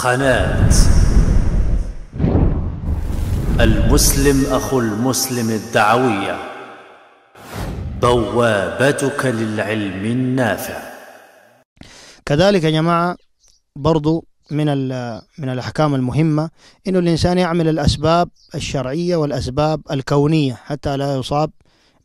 قناة المسلم أخو المسلم الدعوية بوابتك للعلم النافع كذلك يا جماعة برضو من من الأحكام المهمة إنه الإنسان يعمل الأسباب الشرعية والأسباب الكونية حتى لا يصاب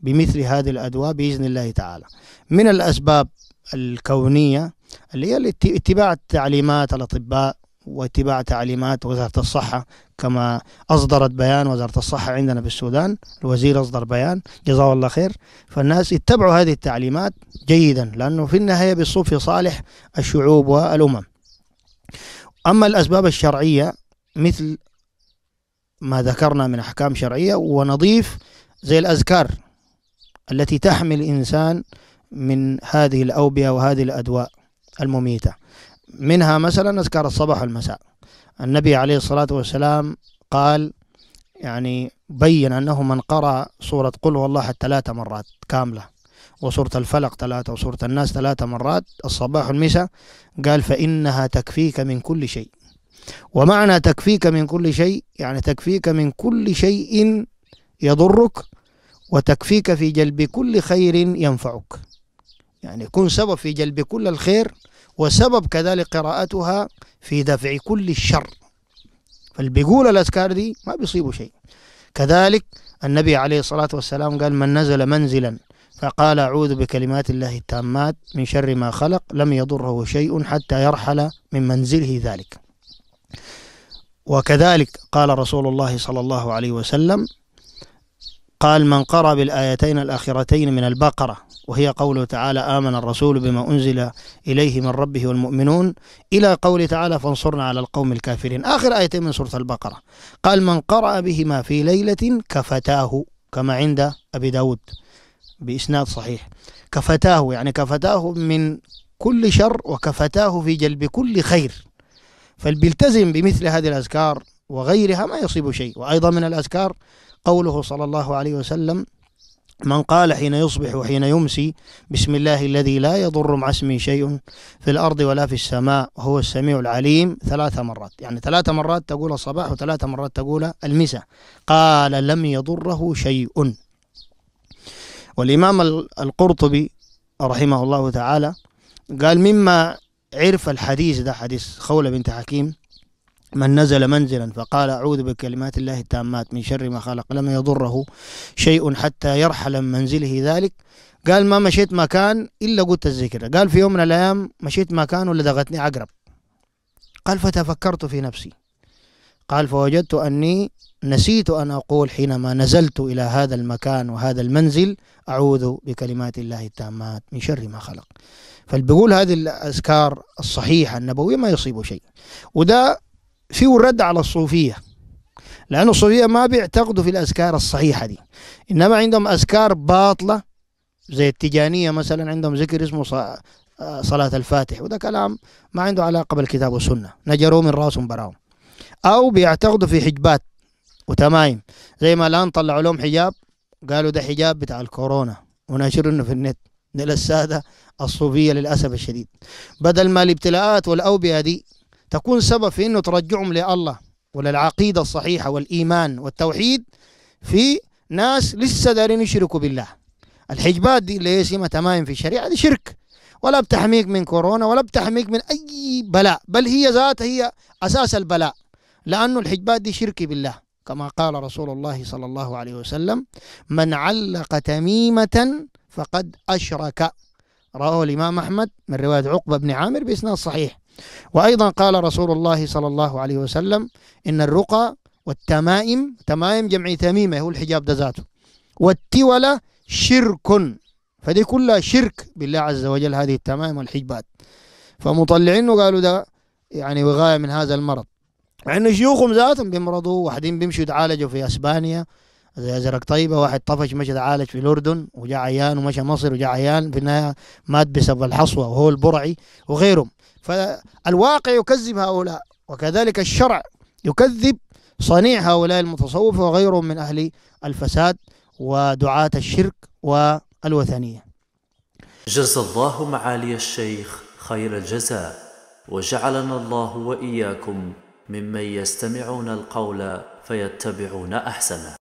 بمثل هذه الأدواء بإذن الله تعالى من الأسباب الكونية اللي هي اتباع تعليمات الأطباء واتباع تعليمات وزارة الصحة كما أصدرت بيان وزارة الصحة عندنا في السودان الوزير أصدر بيان جزاه الله خير فالناس اتبعوا هذه التعليمات جيدا لأنه في النهاية بيصب في صالح الشعوب والأمم أما الأسباب الشرعية مثل ما ذكرنا من أحكام شرعية ونضيف زي الأذكار التي تحمي الإنسان من هذه الأوبئة وهذه الأدواء المميتة منها مثلا أذكار الصباح والمساء النبي عليه الصلاة والسلام قال يعني بين أنه من قرأ سورة قل هو الله ثلاث مرات كاملة وسورة الفلق ثلاثة وسورة الناس ثلاثة مرات الصباح والمساء قال فإنها تكفيك من كل شيء ومعنى تكفيك من كل شيء يعني تكفيك من كل شيء يضرك وتكفيك في جلب كل خير ينفعك يعني كن سبب في جلب كل الخير وسبب كذلك قراءتها في دفع كل الشر فالبيقول الأذكار دي ما بيصيبوا شيء كذلك النبي عليه الصلاة والسلام قال من نزل منزلا فقال أعوذ بكلمات الله التامات من شر ما خلق لم يضره شيء حتى يرحل من منزله ذلك وكذلك قال رسول الله صلى الله عليه وسلم قال من قرأ بالآيتين الأخيرتين من البقرة وهي قوله تعالى آمن الرسول بما أنزل إليه من ربه والمؤمنون إلى قوله تعالى فانصرنا على القوم الكافرين آخر آيتين من سورة البقرة قال من قرأ بهما في ليلة كفتاه كما عند أبي داود بإسناد صحيح كفتاه يعني كفتاه من كل شر وكفتاه في جلب كل خير فالبيلتزم بمثل هذه الأذكار وغيرها ما يصيب شيء وأيضا من الأذكار قوله صلى الله عليه وسلم من قال حين يصبح وحين يمسي بسم الله الذي لا يضر مع اسمه شيء في الأرض ولا في السماء وهو السميع العليم ثلاث مرات يعني ثلاث مرات تقول الصباح وثلاث مرات تقول المساء قال لم يضره شيء والإمام القرطبي رحمه الله تعالى قال مما عرف الحديث ده حديث خولة بنت حكيم من نزل منزلا فقال أعوذ بكلمات الله التامات من شر ما خلق لم يضره شيء حتى يرحل من منزله ذلك قال ما مشيت مكان إلا قلت الذكر قال في يوم من الأيام مشيت مكان ولدغتني عقرب قال فتفكرت في نفسي قال فوجدت أني نسيت أن أقول حينما نزلت إلى هذا المكان وهذا المنزل أعوذ بكلمات الله التامات من شر ما خلق فاللي بيقول هذه الأذكار الصحيحة النبوية ما يصيبه شيء وده فيه الرد على الصوفية لأن الصوفية ما بيعتقدوا في الأذكار الصحيحة دي إنما عندهم أذكار باطلة زي التجانية مثلا عندهم ذكر اسمه آه، صلاة الفاتح وده كلام ما عنده علاقة بالكتاب والسنة نجروا من راسهم براهم أو بيعتقدوا في حجبات وتمايم زي ما الآن طلعوا لهم حجاب قالوا ده حجاب بتاع الكورونا وناشرينه في النت للسادة الصوفية للأسف الشديد بدل ما الابتلاءات والأوبئة دي تكون سبب في انه ترجعهم لله وللعقيده الصحيحه والايمان والتوحيد في ناس لسه دارين يشركوا بالله الحجبات دي اللي هي سمة تمايم في الشريعه دي شرك ولا بتحميك من كورونا ولا بتحميك من اي بلاء بل هي ذاتها هي اساس البلاء لانه الحجبات دي شرك بالله كما قال رسول الله صلى الله عليه وسلم من علق تميمة فقد أشرك رواه الإمام أحمد من رواية عقبة بن عامر بإسناد صحيح وأيضا قال رسول الله صلى الله عليه وسلم إن الرقى والتمائم تمائم جمع تميمة هو الحجاب ده ذاته والتولة شرك فدي كلها شرك بالله عز وجل هذه التمائم والحجبات فمطلعينه قالوا ده يعني وغاية من هذا المرض مع انه شيوخهم ذاتهم بيمرضوا واحدين بيمشوا يتعالجوا في اسبانيا زي ازرق طيبه واحد طفش مشى تعالج في الاردن وجاء عيان ومشى مصر وجاء عيان في النهايه مات بسبب الحصوه وهو البرعي وغيرهم فالواقع يكذب هؤلاء وكذلك الشرع يكذب صنيع هؤلاء المتصوفه وغيرهم من اهل الفساد ودعاة الشرك والوثنيه. جزى الله معالي الشيخ خير الجزاء وجعلنا الله واياكم ممن يستمعون القول فيتبعون احسنه.